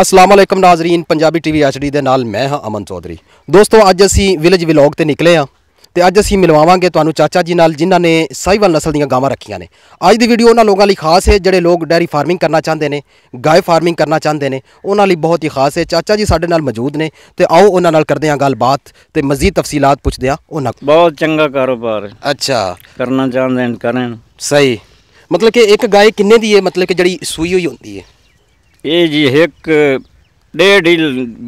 ਅਸਲਾਮ ਅਲੈਕਮ ਨਾਜ਼ਰੀਨ ਪੰਜਾਬੀ ਟੀਵੀ ਐਚਡੀ ਦੇ ਨਾਲ ਮੈਂ ਹਾਂ ਅਮਨ ਚੌਧਰੀ ਦੋਸਤੋ ਅੱਜ ਅਸੀਂ ਵਿਲੇਜ ਵਲੌਗ ਤੇ ਨਿਕਲੇ ਆ ਤੇ ਅੱਜ ਅਸੀਂ ਮਿਲਵਾਵਾਂਗੇ ਤੁਹਾਨੂੰ ਚਾਚਾ ਜੀ ਨਾਲ ਜਿਨ੍ਹਾਂ ਨੇ ਸਾਈਵਲ ਨਸਲ ਦੀਆਂ ਗਾਵਾਂ ਰੱਖੀਆਂ ਨੇ ਅੱਜ ਦੀ ਵੀਡੀਓ ਉਹਨਾਂ ਲੋਕਾਂ ਲਈ ਖਾਸ ਹੈ ਜਿਹੜੇ ਲੋਕ ਡੈਰੀ ਫਾਰਮਿੰਗ ਕਰਨਾ ਚਾਹੁੰਦੇ ਨੇ ਗਾਏ ਫਾਰਮਿੰਗ ਕਰਨਾ ਚਾਹੁੰਦੇ ਨੇ ਉਹਨਾਂ ਲਈ ਬਹੁਤ ਹੀ ਖਾਸ ਹੈ ਚਾਚਾ ਜੀ ਸਾਡੇ ਨਾਲ ਮੌਜੂਦ ਨੇ ਤੇ ਆਓ ਉਹਨਾਂ ਨਾਲ ਕਰਦੇ ਹਾਂ ਗੱਲਬਾਤ ਤੇ ਮਜ਼ੀਦ ਤਫਸੀਲਾਤ ਪੁੱਛਦੇ ਹਾਂ ਉਹਨਾਂ ਕੋਲ ਬਹੁਤ ਚੰਗਾ ਕਾਰੋਬਾਰ ਹੈ ਅੱਛਾ ਕਰਨਾ ਚਾਹੁੰਦੇ ਨੇ ਕਰਨ ਸਹੀ ਮਤਲਬ ਕਿ ਇੱਕ ਗਾਏ ਕਿੰਨੇ ਦੀ ਹੈ ਮਤਲਬ ਕਿ ਜਿਹੜੀ ਸੂਈ ਹੋਈ ਹੁੰਦੀ ਹੈ ਇਹ ਜੀ ਇੱਕ ਡੇਢ ਹੀ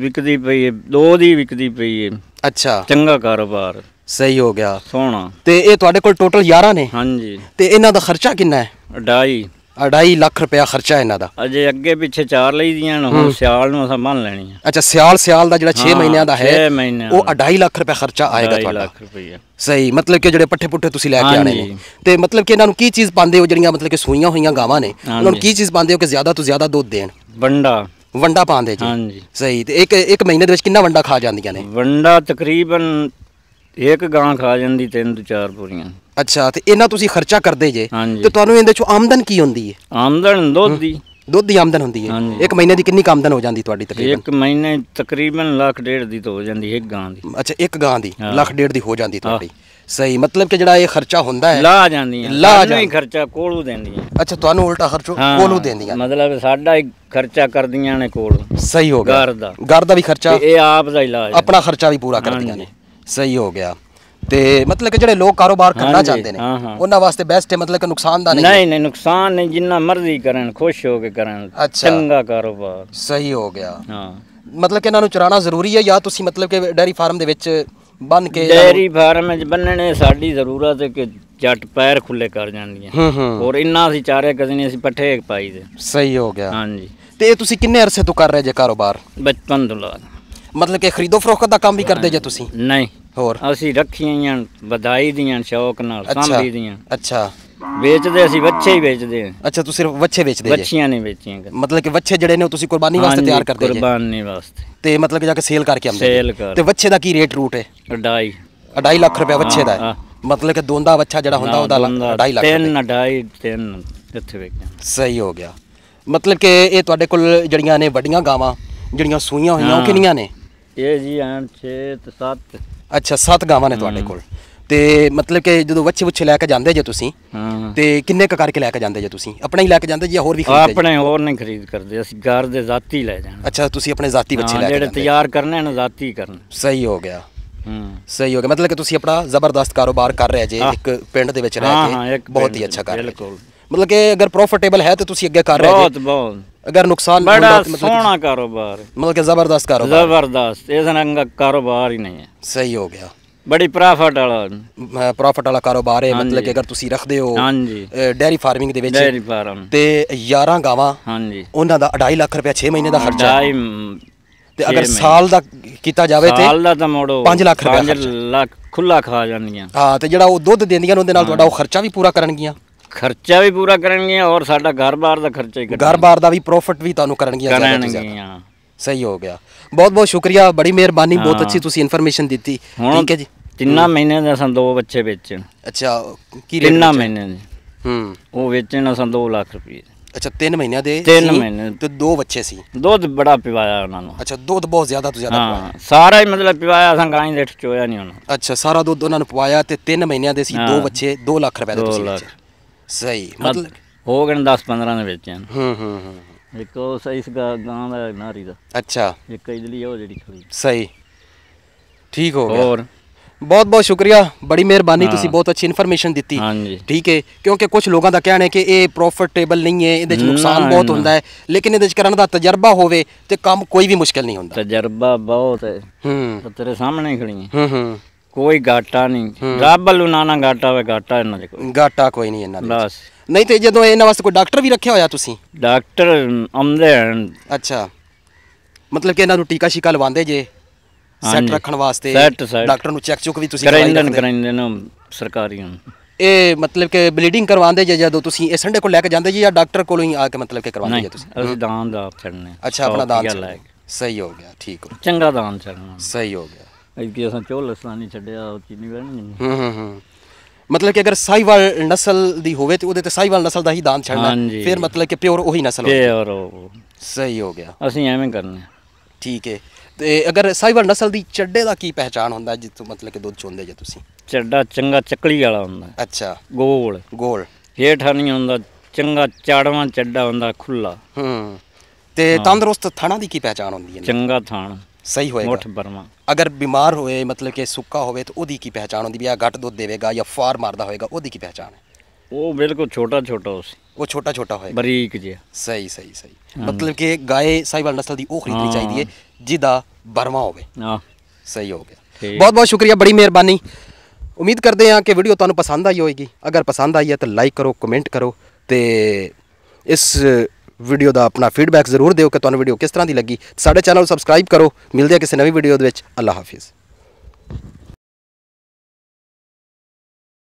ਵਿਕਦੀ ਪਈ ਹੈ ਦੋ ਦੀ ਵਿਕਦੀ ਪਈ ਹੈ ਅੱਛਾ ਚੰਗਾ ਕਾਰੋਬਾਰ ਸਹੀ ਹੋ ਗਿਆ ਸੋਹਣਾ ਤੇ ਇਹ ਤੁਹਾਡੇ ਕੋਲ ਟੋਟਲ 11 ਨੇ ਹਾਂਜੀ ਤੇ ਇਹਨਾਂ ਦਾ ਖਰਚਾ ਕਿੰਨਾ ਹੈ 2.5 2.5 ਲੱਖ ਰੁਪਇਆ ਖਰਚਾ ਇਹਨਾਂ ਦਾ ਅਜੇ ਅੱਗੇ ਪਿੱਛੇ ਚਾਰ ਲਈ ਦੀਆਂ ਹੁਣ ਸਿਆਲ ਨੂੰ ਅਸਾਂ ਮੰਨ ਲੈਣੀ ਆ ਅੱਛਾ ਸਿਆਲ ਸਿਆਲ ਦਾ ਜਿਹੜਾ 6 ਮਹੀਨਿਆਂ ਦਾ ਹੈ ਉਹ 2.5 ਲੱਖ ਰੁਪਇਆ ਖਰਚਾ ਆਏਗਾ ਤੁਹਾਡਾ 2.5 ਲੱਖ ਰੁਪਇਆ ਸਹੀ ਮਤਲਬ ਕਿ ਜਿਹੜੇ ਪੱਠੇ ਪੁੱਠੇ ਤੁਸੀਂ ਲੈ ਕੇ ਆਣੇ ਨੇ ਤੇ ਮਤਲਬ ਕਿ ਇਹਨਾਂ ਨੂੰ ਕੀ ਚੀਜ਼ ਪਾਉਂਦੇ ਹੋ ਜਿਹੜੀਆਂ ਮਤਲਬ ਕਿ ਸੂਈਆਂ ਹੋਈਆਂ ਗਾਵਾਂ ਨੇ ਉਹਨਾਂ ਨੂੰ ਕੀ ਚੀਜ਼ ਪਾਉਂਦੇ ਹੋ ਕਿ ਜ਼ਿਆਦਾ ਤੋਂ ਜ਼ਿਆਦਾ ਦੁੱਧ ਦੇਣ ਵੰਡਾ ਵੰਡਾ ਪਾਉਂਦੇ ਜੀ ਹਾਂਜੀ ਸਹੀ ਤੇ ਇੱਕ ਇੱਕ ਮਹੀਨੇ ਦੇ ਵਿੱਚ ਕਿੰਨਾ ਵੰਡਾ ਖਾ ਜਾਂਦੀਆਂ ਨੇ ਵੰਡਾ ਤਕਰੀਬਨ ਇੱਕ ਗਾਂ ਖਾ ਜਾਂਦੀ ਤਿੰਨ ਤੋਂ ਚਾਰ ਪੂਰੀਆਂ ਅੱਛਾ ਤੇ ਇਹਨਾਂ ਤੁਸੀਂ ਖਰਚਾ ਕਰਦੇ ਜੇ ਤੇ ਤੁਹਾਨੂੰ ਇਹਦੇ ਚੋਂ ਆਮਦਨ ਕੀ ਹੁੰਦੀ ਹੈ ਆਮਦਨ ਦੁੱਧ ਦੀ ਦੁੱਧ ਦੀ ਆਮਦਨ ਹੁੰਦੀ ਹੈ ਇੱਕ ਮਹੀਨੇ ਦੀ ਕਿੰਨੀ ਆਮਦਨ ਹੋ ਜਾਂਦੀ ਤੁਹਾਡੀ ਤਕਰੀਬਨ ਇੱਕ ਮਹੀਨੇ ਤਕਰੀਬਨ ਲੱਖ ਡੇਢ ਦੀ ਤਾਂ ਹੋ ਜਾਂਦੀ ਇੱਕ ਗਾਂ ਦੀ ਅੱਛਾ ਇੱਕ ਗਾਂ ਦੀ ਲੱਖ ਡੇਢ ਦੀ ਹੋ ਜਾਂਦੀ ਤੁਹਾਡੀ ਸਹੀ ਮਤਲਬ ਕਿ ਜਿਹੜਾ ਇਹ ਖਰਚਾ ਹੁੰਦਾ ਹੈ ਲਾ ਜਾਂਦੀਆਂ ਹੈ ਸਾਨੂੰ ਹੀ ਖਰਚਾ ਕੋਲੋਂ ਦਿੰਦੀਆਂ ਅੱਛਾ ਤੁਹਾਨੂੰ ਉਲਟਾ ਖਰਚੋ ਹਾਂ, ਕੋਲੋਂ ਹੈ ਮਤਲਬ ਸਾਡਾ ਹੀ ਖਰਚਾ ਕਰਦੀਆਂ ਨੇ ਕੋਲ ਸਹੀ ਹੋ ਗਿਆ ਘਰ ਦਾ। ਘਰ ਦਾ ਵੀ ਖਰਚਾ ਇਹ ਆਪ ਦਾ ਇਲਾਜ ਆਪਣਾ ਖਰਚਾ ਵੀ ਪੂਰਾ ਕਰਦੀਆਂ ਨੇ ਸਹੀ ਹੋ ਗਿਆ ਤੇ ਮਤਲਬ ਕਿ ਜਿਹੜੇ ਲੋਕ ਕਾਰੋਬਾਰ ਕਰਨਾ ਚਾਹੁੰਦੇ ਨੇ ਉਹਨਾਂ ਵਾਸਤੇ ਬੈਸਟ ਹੈ ਮਤਲਬ ਕਿ ਨੁਕਸਾਨ ਦਾ ਨਹੀਂ ਨਹੀਂ ਨਹੀਂ ਨੁਕਸਾਨ ਨਹੀਂ ਜਿੰਨਾ ਮਰਜ਼ੀ ਕਰਨ ਖੁਸ਼ ਹੋ ਕੇ ਕਰਨ ਚੰਗਾ ਕਾਰੋਬਾਰ ਸਹੀ ਹੋ ਗਿਆ ਹਾਂ ਮਤਲਬ ਕਿ ਇਹਨਾਂ ਨੂੰ ਚਰਾਣਾ ਜ਼ਰੂਰੀ ਹੈ ਜਾਂ ਤੁਸੀਂ ਮਤਲਬ ਕਿ ਡੈਰੀ ਫਾਰਮ ਦੇ ਵਿੱਚ ਬੰਨ ਕੇ ਡੈਰੀ ਫਾਰਮ ਵਿੱਚ ਬੰਨਣੇ ਸਾਡੀ ਜ਼ਰੂਰਤ ਹੈ ਕਿ ਜੱਟ ਪੈਰ ਖੁੱਲੇ ਕਰ ਜਾਂਦੀਆਂ ਹੋਰ ਇੰਨਾ ਅਸੀਂ ਚਾਰੇ ਕਦੇ ਨਹੀਂ ਅਸੀਂ ਪੱਠੇ ਪਾਈ ਦੇ ਸਹੀ ਹੋ ਗਿਆ ਹਾਂਜੀ ਤੇ ਤੁਸੀਂ ਕਿੰਨੇ ਅਰਸੇ ਤੋਂ ਕਰ ਰਹੇ ਜੇ ਕਾਰੋਬਾਰ ਬਚਪਨ ਤੋਂ ਲਾ ਮਤਲਬ ਕਿ ਖਰੀਦੋ ਫਰੋਖਤ ਦਾ ਕੰਮ ਵੀ ਕਰਦੇ ਜੇ ਤੁਸੀਂ ਨਹੀਂ ਹੋਰ ਅਸੀਂ ਰੱਖੀਆਂ ਵਧਾਈ ਦੀਆਂ ਸ਼ੌਕ ਨਾਲ ਸਾਂਭੀ ਦੀਆਂ ਅੱਛਾ ਵੇਚਦੇ ਅਸੀਂ ਵੱਛੇ ਹੀ ਵੇਚਦੇ ਆ ਅੱਛਾ ਤੁਸੀਂ ਸਿਰਫ ਵੱਛੇ ਵੇਚਦੇ ਜੇ ਵੱਛੀਆਂ ਨਹੀਂ ਵੇਚੀਆਂ ਮਤਲਬ ਕਿ ਵੱਛੇ ਜਿਹੜੇ ਨੇ ਉਹ ਤੁਸੀਂ ਕੁਰਬਾਨੀ ਵਾਸਤੇ ਤਿਆਰ ਕਰਦੇ ਜੇ ਕੁਰਬਾਨੀ ਵਾਸਤੇ ਤੇ ਮਤਲਬ ਕਿ ਜਾ ਕੇ ਸੇਲ ਕਰਕੇ ਆਉਂਦੇ ਸੇਲ ਕਰ ਤੇ ਵੱਛੇ ਦਾ ਕੀ ਰੇਟ ਰੂਟ ਹੈ 2.5 2.5 ਲੱਖ ਰੁਪਏ ਵੱਛੇ ਦਾ ਮਤਲਬ ਕਿ ਦੋਂਦਾ ਵੱਛਾ ਜਿਹੜਾ ਹੁੰਦਾ ਉਹਦਾ 2.5 ਲੱਖ ਤਿੰਨ ਅਡਾਈ 3 ਇੱਥੇ ਵੇਖਿਆ ਸਹੀ ਹੋ ਗਿਆ ਮਤਲਬ ਕਿ ਇਹ ਤੁਹਾਡੇ ਕੋਲ ਜਿਹੜੀਆਂ ਨੇ ਵੱਡੀਆਂ ਗਾਵਾਂ ਜਿਹੜੀਆਂ ਸੂਈਆਂ ਹੋਈਆਂ ਉਹ ਕਿੰਨੀਆਂ ਨੇ ਇਹ ਜੀ ਐਨ 6 ਤੇ 7 ਅੱਛਾ ਸੱਤ ਗਾਵਾਂ ਨੇ ਤੁਹਾਡੇ ਕੋਲ ਤੇ ਮਤਲਬ ਕਿ ਜਦੋਂ ਵੱਛੇ ਵੱਛੇ ਲੈ ਕੇ ਜਾਂਦੇ ਜੇ ਤੁਸੀਂ ਤੇ ਕਿੰਨੇ ਕ ਕਰਕੇ ਲੈ ਕੇ ਜਾਂਦੇ ਜੇ ਤੁਸੀਂ ਆਪਣੇ ਹੀ ਲੈ ਕੇ ਜਾਂਦੇ ਜਾਂ ਹੋਰ ਵੀ ਖਰੀਦਦੇ ਆਪਣੇ ਹੋਰ ਨਹੀਂ ਖਰੀਦ ਕਰਦੇ ਅਸੀਂ ਘਰ ਦੇ ਜ਼ਾਤੀ ਲੈ ਜਾਂਦੇ ਅੱਛਾ ਤੁਸੀਂ ਆਪਣੇ ਜ਼ਾਤੀ ਵੱਛੇ ਲੈ ਕੇ ਜਿਹੜੇ ਤਿਆਰ ਕਰਨੇ ਨੇ ਜ਼ਾਤੀ ਕਰਨ ਸਹੀ ਹੋ ਗਿਆ ਸਹੀ ਹੋ ਗਿਆ ਮਤਲਬ ਕਿ ਤੁਸੀਂ ਆਪਣਾ ਜ਼ਬਰਦਸਤ ਕਾਰੋਬਾਰ ਕਰ ਰਹੇ ਜੇ ਇੱਕ ਪਿੰਡ ਦੇ ਵਿੱਚ ਰਹਿ ਕੇ ਬਹੁਤ ਹੀ ਅੱਛਾ ਕਰ ਰਹੇ ਬਿਲਕੁਲ ਮਤਲਬ ਕਿ ਅਗਰ ਪ੍ਰੋਫਿਟੇਬਲ ਹੈ ਤੇ ਤੁਸੀਂ ਅੱਗੇ ਕਰ ਰਹੇ ਹੋ ਬਹੁਤ ਬਹੁਤ ਅਗਰ ਨੁਕਸਾਨ ਬੜਾ ਸੋਹਣਾ ਕਾਰੋਬਾਰ ਮਤਲਬ ਕਿ ਜ਼ਬਰਦਸਤ ਕਾਰੋਬਾਰ ਜ਼ਬਰਦਸਤ ਇਸ ਰੰਗ ਕਾਰੋਬਾਰ ਹੀ ਨਹੀਂ ਹੈ ਸਹੀ ਹੋ ਗਿਆ ਬੜੀ ਪ੍ਰੋਫਿਟ ਵਾਲਾ ਪ੍ਰੋਫਿਟ ਵਾਲਾ ਕਾਰੋਬਾਰ ਹੈ ਮਤਲਬ ਕਿ ਅਗਰ ਤੁਸੀਂ ਰੱਖਦੇ ਹੋ ਹਾਂਜੀ ਡੈਰੀ ਫਾਰਮਿੰਗ ਦੇ ਵਿੱਚ ਡੈਰੀ ਫਾਰਮ ਤੇ 11 ਗਾਵਾਂ ਹਾਂਜੀ ਉਹਨਾਂ ਦਾ 2.5 ਲੱਖ ਰੁਪਏ 6 ਮਹੀਨੇ ਦਾ ਖਰਚਾ ਤੇ ਅਗਰ ਸਾਲ ਦਾ ਕੀਤਾ ਜਾਵੇ ਤੇ ਸਾਲ ਦਾ ਤਾਂ ਮੋੜੋ 5 ਲੱਖ ਰੁਪਏ 5 ਲੱਖ ਖੁੱਲਾ ਖਾ ਜਾਂਦੀਆਂ ਹਾਂ ਤੇ ਜਿਹੜਾ ਉਹ ਦੁੱਧ ਦਿੰਦੀਆਂ ਉਹਦੇ ਨਾਲ ਤੁਹਾਡਾ ਉਹ ਖਰਚਾ ਵੀ ਪੂਰਾ ਕਰਨਗੀਆਂ ਖਰਚਾ ਵੀ ਪੂਰਾ ਕਰਨਗੀਆਂ ਔਰ ਸਾਡਾ ਘਰ-ਬਾਰ ਦਾ ਖਰਚਾ ਹੀ ਕਰਨਗੀਆਂ ਘਰ-ਬਾਰ ਦਾ ਵੀ ਪ੍ਰੋਫਿਟ ਵੀ ਤੁਹਾਨੂੰ ਕਰਨਗੀਆਂ ਜ਼ਿਆਦਾ ਤੋਂ ਸਹੀ ਹੋ ਗਿਆ ਬਹੁਤ ਬਹੁਤ ਸ਼ੁਕਰੀਆ ਬੜੀ ਮਿਹਰਬਾਨੀ ਬਹੁਤ ਅੱਛੀ ਤੁਸੀਂ ਇਨਫੋਰਮੇਸ਼ਨ ਦਿੱਤੀ ਠੀਕ ਹੈ ਜੀ ਕਿੰਨਾ ਮਹੀਨੇ ਦਾ ਅਸਾਂ ਦੋ ਬੱਚੇ ਵੇਚਣ ਅੱਛਾ ਕੀ ਕਿੰਨਾ ਮਹੀਨੇ ਜੀ ਹੂੰ ਉਹ ਵੇਚਣ ਅਸਾਂ 2 ਲੱਖ ਰੁਪਏ ਅੱਛਾ 3 ਮਹੀਨਿਆਂ ਦੇ 3 ਮਹੀਨੇ ਤੇ ਦੋ ਬੱਚੇ ਸੀ ਦੁੱਧ ਬੜਾ ਪਿਵਾਇਆ ਉਹਨਾਂ ਨੂੰ ਅੱਛਾ ਦੁੱਧ ਬਹੁਤ ਜ਼ਿਆਦਾ ਤੋਂ ਜ਼ਿਆਦਾ ਪਿਵਾਇਆ ਸਾਰਾ ਹੀ ਮਤਲਬ ਪਿਵਾਇਆ ਅਸਾਂ ਗਾਂ ਹੀ ਰੇਟ ਚੋਇਆ ਨਹੀਂ ਉਹਨਾਂ ਅੱਛਾ ਸਾਰਾ ਦੁੱਧ ਉਹਨਾਂ ਨੂੰ ਪਵਾਇਆ ਤੇ 3 ਮਹੀਨਿਆਂ ਦੇ ਸੀ ਦੋ ਬੱਚੇ 2 ਲੱਖ ਰੁਪਏ ਦੇ ਤੁਸੀਂ ਵੇਚੇ ਸਹੀ ਮਤਲਬ ਹੋ ਗਏ 10 15 ਦੇ ਵਿੱਚ ਹਾਂ ਹੂੰ ਹੂੰ ਇੱਕ ਉਹ ਸਹੀ ਸਗਾ ਗਾਂ ਦਾ ਨਾਰੀ ਦਾ ਅੱਛਾ ਇੱਕ ਇਦਲੀ ਉਹ ਜਿਹੜੀ ਥੋੜੀ ਸਹੀ ਠੀਕ ਹੋ ਗਿਆ ਹੋਰ ਬਹੁਤ ਬਹੁਤ ਸ਼ੁਕਰੀਆ ਬੜੀ ਮਿਹਰਬਾਨੀ ਤੁਸੀਂ ਬਹੁਤ ਅੱਛੀ ਇਨਫੋਰਮੇਸ਼ਨ ਦਿੱਤੀ ਠੀਕ ਹੈ ਕਿਉਂਕਿ ਕੁਝ ਲੋਕਾਂ ਦਾ ਕਹਿਣਾ ਹੈ ਕਿ ਇਹ ਪ੍ਰੋਫਿਟੇਬਲ ਨਹੀਂ ਹੈ ਇਹਦੇ ਵਿੱਚ ਨੁਕਸਾਨ ਬਹੁਤ ਹੁੰਦਾ ਹੈ ਲੇਕਿਨ ਇਹਦੇ ਵਿੱਚ ਕਰਨ ਦਾ ਤਜਰਬਾ ਹੋਵੇ ਤੇ ਕੰਮ ਕੋਈ ਵੀ ਮੁਸ਼ਕਲ ਨਹੀਂ ਹੁੰਦਾ ਤਜਰਬਾ ਬਹੁਤ ਹੈ ਹੂੰ ਤੇਰੇ ਸਾਹਮਣੇ ਖੜੀ ਹੈ ਹੂੰ ਹੂੰ ਕੋਈ ਘਾਟਾ ਨਹੀਂ ਰੱਬ ਵੱਲੋਂ ਨਾ ਨਾ ਘਾਟਾ ਹੋਵੇ ਘਾਟਾ ਇਹਨਾਂ ਦੇ ਕੋਈ ਘਾਟਾ ਕੋਈ ਨਹੀਂ ਇਹਨਾਂ ਦੇ ਬਸ ਨਹੀਂ ਤੇ ਜਦੋਂ ਇਹਨਾਂ ਵਾਸਤੇ ਕੋਈ ਡਾਕਟਰ ਵੀ ਰੱਖਿਆ ਹੋਇਆ ਤੁਸੀਂ ਡਾਕਟਰ ਆਉਂਦੇ ਹਨ ਅੱਛਾ ਮਤਲਬ ਕਿ ਇਹਨਾਂ ਨੂੰ ਟੀਕਾ ਸ਼ਿਕਾ ਲਵਾਉਂਦੇ ਜੇ ਸੈੱਟ ਰੱਖਣ ਵਾਸਤੇ ਡਾਕਟਰ ਨੂੰ ਚੈੱਕ ਚੁੱਕ ਵੀ ਤੁਸੀਂ ਕਰਾਉਂਦੇ ਨੇ ਕਰਾਉਂਦੇ ਨੇ ਸਰਕਾਰੀ ਨੂੰ ਇਹ ਮਤਲਬ ਕਿ ਬਲੀਡਿੰਗ ਕਰਵਾਉਂਦੇ ਜੇ ਜਦੋਂ ਤੁਸੀਂ ਇਹ ਸੰਡੇ ਕੋਲ ਲੈ ਕੇ ਜਾਂਦੇ ਜੀ ਜਾਂ ਡਾਕਟਰ ਕੋਲੋਂ ਹੀ ਆ ਕੇ ਮਤਲਬ ਕਿ ਕਰਵਾਉਂਦੇ ਜੇ ਤੁਸੀਂ ਅਸੀਂ ਦਾਨ ਦਾ ਫਿਰਨੇ ਅੱਛਾ ਆਪਣਾ ਦਾਨ ਸਹੀ ਹੋ ਗਿਆ ਠੀਕ ਹੋ ਚੰਗਾ ਦਾਨ ਚੜਨਾ ਸਹੀ ਹੋ ਗਿਆ ਐਤਕੀ ਅਸਾਂ ਚੋਲ ਨਹੀਂ ਛੱਡਿਆ ਉਹ ਚੀਨੀ ਵੈਣ ਨਹੀਂ ਹੂੰ ਹੂੰ ਮਤਲਬ ਕਿ ਅਗਰ ਸਾਈਵਾਲ ਨਸਲ ਦੀ ਹੋਵੇ ਤੇ ਉਹਦੇ ਤੇ ਸਾਈਵਾਲ ਨਸਲ ਦਾ ਹੀ ਦਾੰਦ ਛੱਡਣਾ ਫਿਰ ਮਤਲਬ ਕਿ ਪਿਓਰ ਉਹੀ ਨਸਲ ਹੋਵੇ ਪਿਓਰ ਉਹ। ਸਹੀ ਹੋ ਗਿਆ ਅਸੀਂ ਐਵੇਂ ਕਰਨਾ ਠੀਕ ਹੈ ਤੇ ਅਗਰ ਸਾਈਵਾਲ ਨਸਲ ਦੀ ਚੱਡੇ ਦਾ ਕੀ ਪਹਿਚਾਨ ਹੁੰਦਾ ਤੋਂ ਮਤਲਬ ਕਿ ਦੁੱਧ ਚੋਂਦੇ ਜੇ ਤੁਸੀਂ ਚੱਡਾ ਚੰਗਾ ਚੱਕਲੀ ਵਾਲਾ ਹੁੰਦਾ ਅੱਛਾ ਗੋਲ ਗੋਲ ਹੇਠਾ ਨਹੀਂ ਹੁੰਦਾ ਚੰਗਾ ਚਾੜਵਾਂ ਚੱਡਾ ਹੁੰਦਾ ਖੁੱਲਾ ਹੂੰ ਤੇ ਤੰਦਰੁਸਤ ਥਣਾ ਦੀ ਕੀ ਪਹਿਚਾਨ ਹੁੰਦੀ ਹੈ ਚੰਗਾ ਥਾਣ ਸਹੀ ਹੋਏਗਾ ਮੁੱਠ ਬਰਮਾ ਅਗਰ ਬਿਮਾਰ ਹੋਏ ਮਤਲਬ ਕਿ ਸੁੱਕਾ ਹੋਵੇ ਤਾਂ ਉਹਦੀ ਕੀ ਪਹਿਚਾਨ ਹੁੰਦੀ ਵੀ ਆ ਘੱਟ ਦੁੱਧ ਦੇਵੇਗਾ ਜਾਂ ਫਾਰ ਮਾਰਦਾ ਹੋਏਗਾ ਉਹਦੀ ਕੀ ਪਹਿਚਾਨ ਹੈ ਉਹ ਬਿਲਕੁਲ ਛੋਟਾ ਛੋਟਾ ਉਸ ਉਹ ਛੋਟਾ ਛੋਟਾ ਹੋਏਗਾ ਬਰੀਕ ਜਿਹਾ ਸਹੀ ਸਹੀ ਸਹੀ ਮਤਲਬ ਕਿ ਗਾਏ ਸਾਈਵਾਲ ਨਸਲ ਦੀ ਉਹ ਖਰੀਦਣੀ ਚਾਹੀਦੀ ਹੈ ਜਿਹਦਾ ਬਰਮਾ ਹੋਵੇ ਹਾਂ ਸਹੀ ਹੋ ਗਿਆ ਬਹੁਤ ਬਹੁਤ ਸ਼ੁਕਰੀਆ ਬੜੀ ਮਿਹਰਬਾਨੀ ਉਮੀਦ ਕਰਦੇ ਹਾਂ ਕਿ ਵੀਡੀਓ ਤੁਹਾਨੂੰ ਪਸੰਦ ਆਈ ਹੋਵੇਗੀ ਅਗਰ ਪਸੰਦ ਆਈ ਹੈ ਤਾਂ ਲਾਈਕ ਕਰੋ ਕਮੈਂਟ ਕਰੋ ਤੇ ਇਸ ਵੀਡੀਓ ਦਾ ਆਪਣਾ ਫੀਡਬੈਕ ਜ਼ਰੂਰ ਦਿਓ ਕਿ ਤੁਹਾਨੂੰ ਵੀਡੀਓ ਕਿਸ ਤਰ੍ਹਾਂ ਦੀ ਲੱਗੀ ਸਾਡੇ ਚੈਨਲ ਨੂੰ ਸਬਸਕ੍ਰਾਈਬ ਕਰੋ ਮਿਲਦੇ ਆ ਕਿਸੇ ਨਵੀਂ ਵੀਡੀਓ ਦੇ ਵਿੱਚ ਅੱਲਾ ਹਾਫਿਜ਼